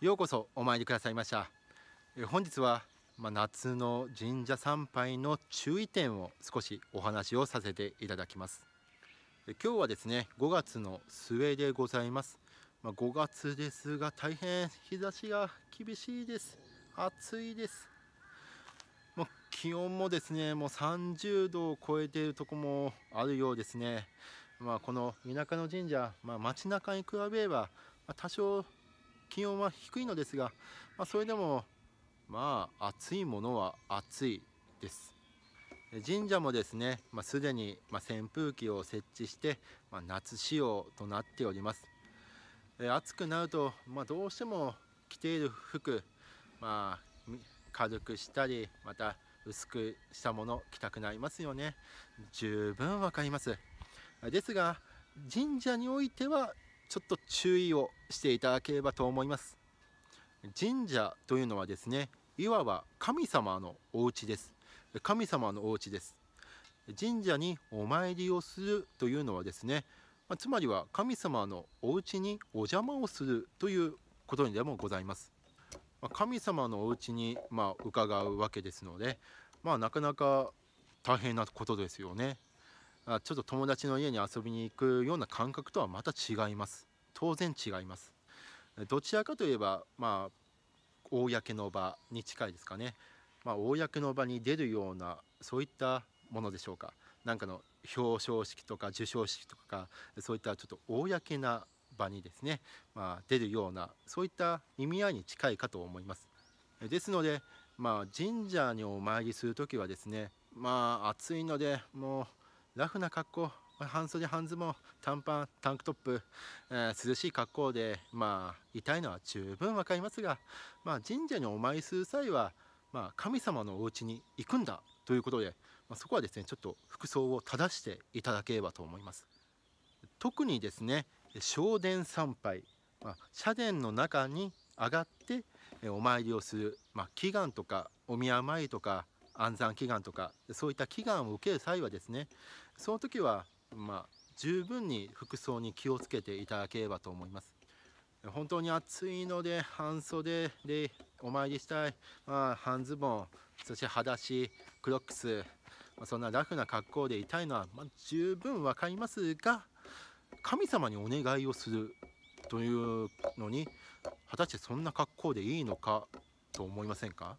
ようこそお参りくださいました本日は、まあ、夏の神社参拝の注意点を少しお話をさせていただきます今日はですね5月の末でございますまあ、5月ですが大変日差しが厳しいです暑いですもう気温もですねもう30度を超えているとこもあるようですねまあこの田舎の神社まあ街中に比べれば多少気温は低いのですが、まあ、それでもまあ暑いものは暑いです神社もですね、まあ、すでに、ま扇風機を設置して、まあ、夏仕様となっております暑くなると、まあ、どうしても着ている服、まあ、軽くしたりまた薄くしたもの着たくなりますよね十分わかりますですが神社においてはちょっと注意をしていただければと思います神社というのはですねいわば神様のお家です神様のお家です神社にお参りをするというのはですねつまりは神様のお家にお邪魔をするということにでもございます神様のお家にまあ伺うわけですのでまあなかなか大変なことですよねあちょっと友達の家に遊びに行くような感覚とはまた違います当然違いますどちらかといえばまあ公の場に近いですかね、まあ、公の場に出るようなそういったものでしょうか何かの表彰式とか授賞式とかそういったちょっと公な場にですね、まあ、出るようなそういった意味合いに近いかと思いますですので、まあ、神社にお参りする時はですねまあ暑いのでもうラフな格好半袖半ズボン短パンタンクトップ、えー、涼しい格好でまあ痛いのは十分わかりますが、まあ、神社にお参りする際は、まあ、神様のお家に行くんだということで、まあ、そこはですねちょっと服装を正していただければと思います特にですね正殿参拝、まあ、社殿の中に上がってお参りをする、まあ、祈願とかお宮参りとか安産祈願とかそういった祈願を受ける際はですねその時はまあ、十分に服装に気をつけていただければと思います本当に暑いので半袖でお参りしたい、まあ、半ズボンそして裸足クロックス、まあ、そんなラフな格好でいたいのは、ま十分分かりますが神様にお願いをするというのに果たしてそんな格好でいいのかと思いませんか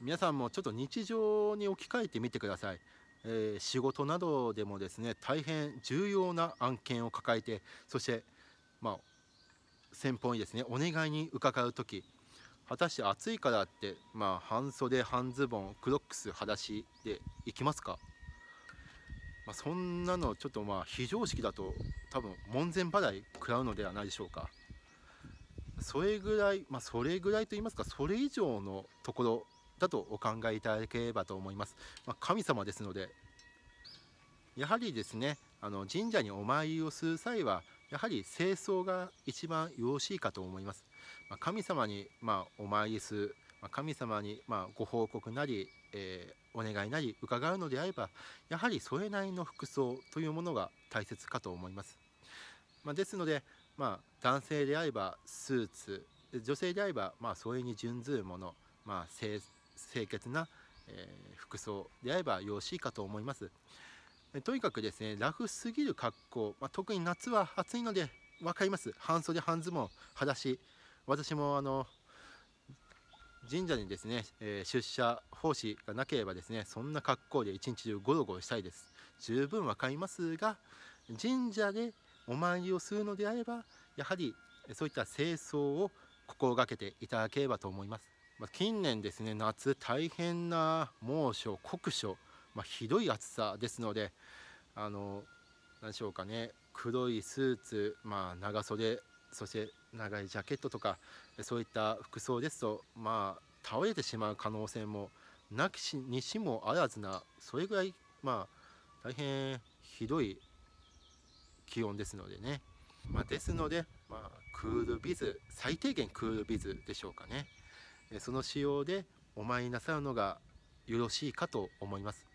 皆さんもちょっと日常に置き換えてみてください、えー、仕事などでもですね大変重要な案件を抱えてそしてまあ先方にですねお願いに伺う時果たして暑いからって、まあ、半袖半ズボンクロックス裸足で行きますか、まあ、そんなのちょっとまあ非常識だと多分門前払い食らうのではないでしょうかそれぐらいまあそれぐらいと言いますかそれ以上のところだとお考えいただければと思います。まあ、神様ですのでやはりですねあの神社にお参りをする際はやはり清掃が一番よろしいかと思います。まあ、神様にまお参りする、まあ、神様にまご報告なり、えー、お願いなり伺うのであればやはりそれなりの服装というものが大切かと思います。まあ、ですので、ま男性であればスーツ女性であればまあそれに準ずるもの、まあ、清潔な、え服装であればよろしいかと思いますとにかくですねラフすぎる格好、まあ、特に夏は暑いので分かります半袖半ズボン裸足私もあの神社にですね、え出社奉仕がなければですねそんな格好で一日中ゴロゴロしたいです十分分かりますが神社でお参りをするのであればやはりそういった清掃を心がけていただければと思いますま近年ですね夏大変な猛暑酷暑、まあ、ひどい暑さですのであの何でしょうかね黒いスーツ、まあ、長袖そして長いジャケットとかそういった服装ですと、まあ、倒れてしまう可能性もなきしにしもあらずなそれぐらい、まあ、大変ひどい気温ですのでね、まあ、ですので、まあ、クールビズ最低限クールビズでしょうかね。その仕様でお参りなさるのがよろしいかと思います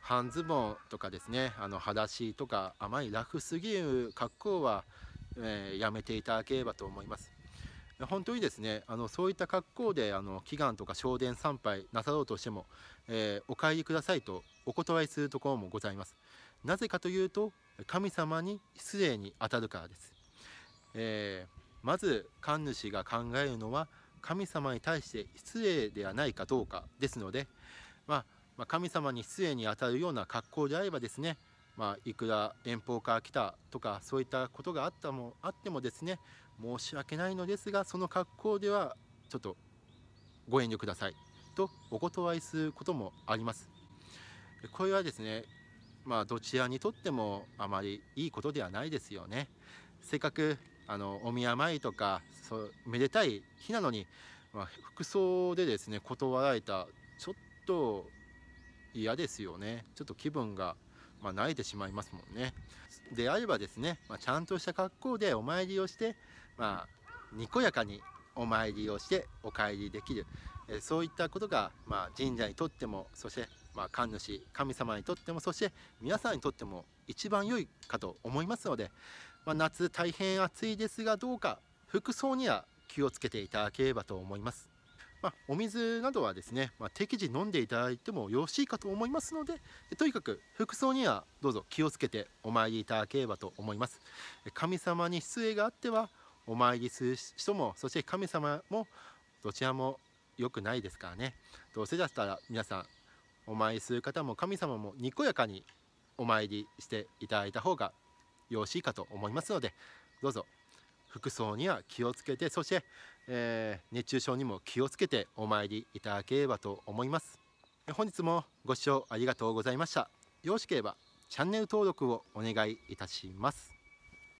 半ズボンとかですねあの裸足とかあまりラフすぎる格好は、えー、やめていただければと思います本当にですねあのそういった格好であの祈願とか昇殿参拝なさろうとしても、えー、お帰りくださいとお断りするところもございますなぜかというと神様に失礼にあたるからです、えー、まず神主が考えるのは神様に対して失礼ではないかどうかですので、まあ、神様に失礼にあたるような格好であればですね、まあ、いくら遠方から来たとかそういったことがあったもあってもですね申し訳ないのですがその格好ではちょっとご遠慮くださいとお断りすることもあります。これはですねまあどちらにとってもあまりいいことではないですよね。せっかくあのお宮参りとかそうめでたい日なのに、まあ、服装でですね断られたちょっと嫌ですよねちょっと気分が、まあ、慣れてしまいますもんねであればですね、まあ、ちゃんとした格好でお参りをして、まあ、にこやかにお参りをしてお帰りできるえそういったことが、まあ、神社にとってもそして、まあ、神主神様にとってもそして皆さんにとっても一番良いかと思いますので、まあ、夏大変暑いですがどうか服装には気をつけていただければと思います。まあ、お水などはですね、まあ、適時飲んでいただいてもよろしいかと思いますのでとにかく服装にはどうぞ気をつけてお参りいただければと思います神様に失礼があってはお参りする人もそして神様もどちらも良くないですからねどうせだったら皆さんお参りする方も神様もにこやかにお参りしていただいた方がよろしいかと思いますのでどうぞ服装には気をつけてそして、えー、熱中症にも気をつけてお参りいただければと思います本日もご視聴ありがとうございましたよろしければチャンネル登録をお願いいたします